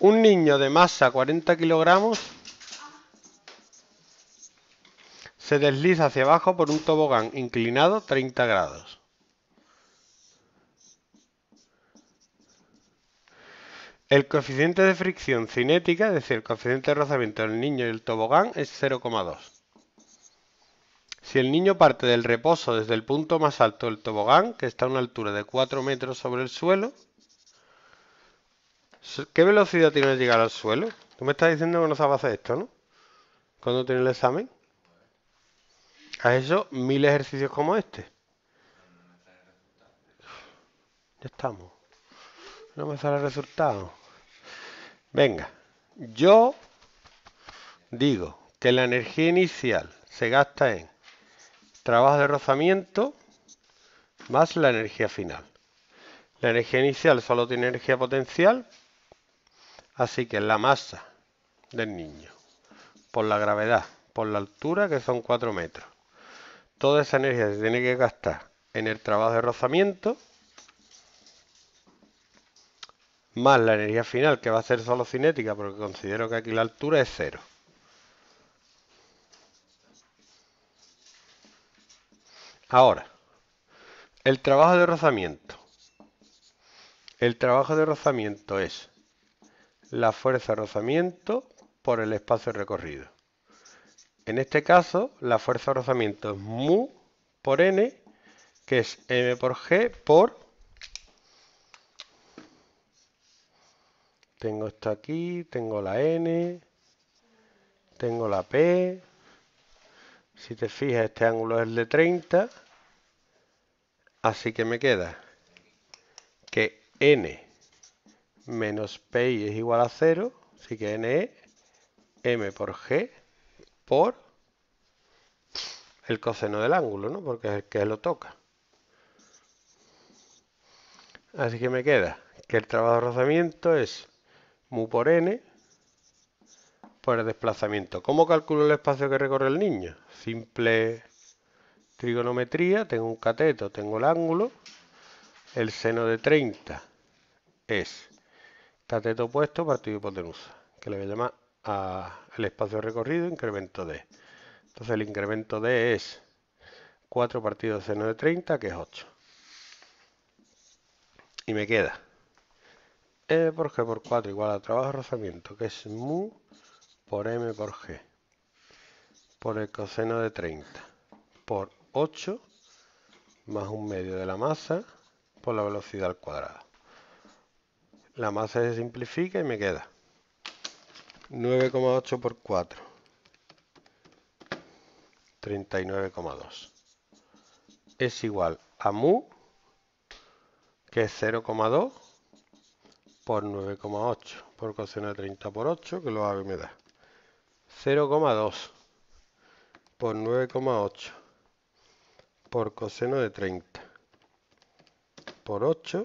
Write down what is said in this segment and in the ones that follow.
Un niño de masa 40 kilogramos se desliza hacia abajo por un tobogán inclinado 30 grados. El coeficiente de fricción cinética, es decir, el coeficiente de rozamiento del niño y el tobogán, es 0,2. Si el niño parte del reposo desde el punto más alto del tobogán, que está a una altura de 4 metros sobre el suelo, ¿Qué velocidad tiene que llegar al suelo? Tú me estás diciendo que no sabes hacer esto, ¿no? Cuando tienes el examen. Has hecho mil ejercicios como este. Ya estamos. No me sale el resultado. Venga, yo digo que la energía inicial se gasta en trabajo de rozamiento más la energía final. La energía inicial solo tiene energía potencial Así que la masa del niño, por la gravedad, por la altura, que son 4 metros. Toda esa energía se tiene que gastar en el trabajo de rozamiento, más la energía final, que va a ser solo cinética, porque considero que aquí la altura es cero. Ahora, el trabajo de rozamiento. El trabajo de rozamiento es la fuerza de rozamiento por el espacio recorrido. En este caso, la fuerza de rozamiento es mu por n, que es m por g por... Tengo esto aquí, tengo la n, tengo la p. Si te fijas, este ángulo es de 30. Así que me queda que n menos pi es igual a 0, así que ne m por g por el coseno del ángulo, ¿no? Porque es el que lo toca. Así que me queda que el trabajo de rozamiento es mu por n por el desplazamiento. ¿Cómo calculo el espacio que recorre el niño? Simple trigonometría, tengo un cateto, tengo el ángulo, el seno de 30 es cateto opuesto partido hipotenusa, que le voy a llamar al el espacio recorrido incremento D. Entonces el incremento D es 4 partido seno de 30, que es 8. Y me queda E por G por 4 igual a trabajo de rozamiento, que es mu por M por G, por el coseno de 30, por 8 más un medio de la masa por la velocidad al cuadrado la masa se simplifica y me queda 9,8 por 4 39,2 es igual a mu que es 0,2 por 9,8 por coseno de 30 por 8 que lo hago y me da 0,2 por 9,8 por coseno de 30 por 8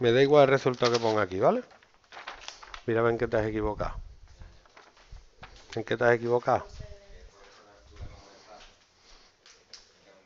Me da igual el resultado que ponga aquí, ¿vale? Mira en qué te has equivocado. ¿En qué te has equivocado?